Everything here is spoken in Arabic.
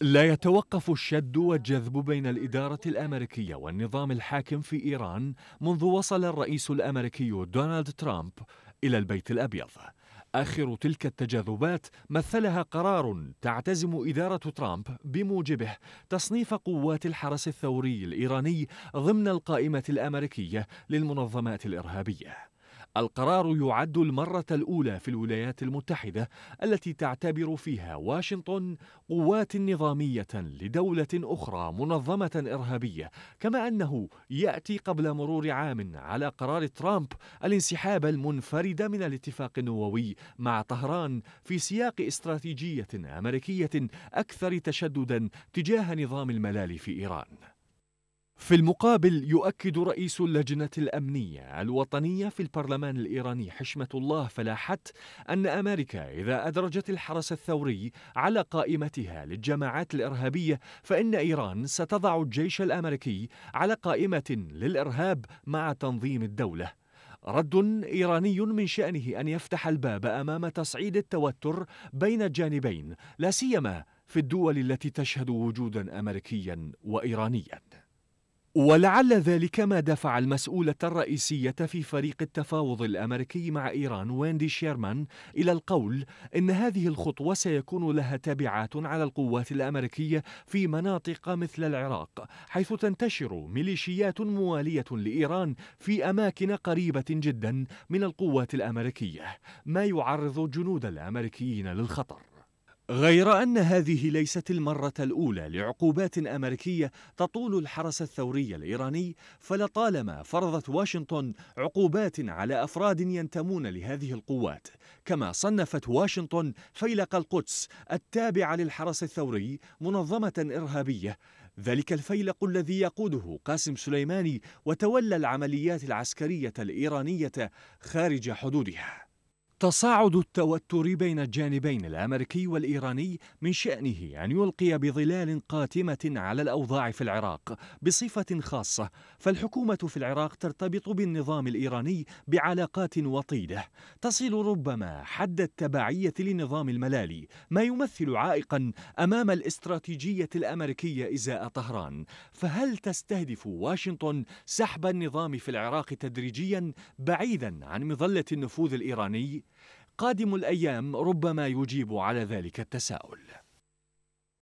لا يتوقف الشد والجذب بين الإدارة الأمريكية والنظام الحاكم في إيران منذ وصل الرئيس الأمريكي دونالد ترامب إلى البيت الأبيض آخر تلك التجاذبات مثلها قرار تعتزم إدارة ترامب بموجبه تصنيف قوات الحرس الثوري الإيراني ضمن القائمة الأمريكية للمنظمات الإرهابية القرار يعد المرة الأولى في الولايات المتحدة التي تعتبر فيها واشنطن قوات نظامية لدولة أخرى منظمة إرهابية، كما أنه يأتي قبل مرور عام على قرار ترامب الانسحاب المنفرد من الاتفاق النووي مع طهران في سياق استراتيجية أمريكية أكثر تشددا تجاه نظام الملال في إيران. في المقابل يؤكد رئيس اللجنة الأمنية الوطنية في البرلمان الإيراني حشمة الله فلاحت أن أمريكا إذا أدرجت الحرس الثوري على قائمتها للجماعات الإرهابية فإن إيران ستضع الجيش الأمريكي على قائمة للإرهاب مع تنظيم الدولة رد ايراني من شانه ان يفتح الباب امام تصعيد التوتر بين الجانبين لا سيما في الدول التي تشهد وجودا امريكيا وايرانيا ولعل ذلك ما دفع المسؤولة الرئيسية في فريق التفاوض الأمريكي مع إيران ويندي شيرمان إلى القول إن هذه الخطوة سيكون لها تبعات على القوات الأمريكية في مناطق مثل العراق حيث تنتشر ميليشيات موالية لإيران في أماكن قريبة جدا من القوات الأمريكية ما يعرض جنود الأمريكيين للخطر غير أن هذه ليست المرة الأولى لعقوبات أمريكية تطول الحرس الثوري الإيراني فلطالما فرضت واشنطن عقوبات على أفراد ينتمون لهذه القوات كما صنفت واشنطن فيلق القدس التابعة للحرس الثوري منظمة إرهابية ذلك الفيلق الذي يقوده قاسم سليماني وتولى العمليات العسكرية الإيرانية خارج حدودها تصاعد التوتر بين الجانبين الامريكي والايراني من شانه ان يلقي بظلال قاتمه على الاوضاع في العراق بصفه خاصه فالحكومه في العراق ترتبط بالنظام الايراني بعلاقات وطيده تصل ربما حد التبعيه لنظام الملالي ما يمثل عائقا امام الاستراتيجيه الامريكيه ازاء طهران فهل تستهدف واشنطن سحب النظام في العراق تدريجيا بعيدا عن مظله النفوذ الايراني قادم الايام ربما يجيب على ذلك التساؤل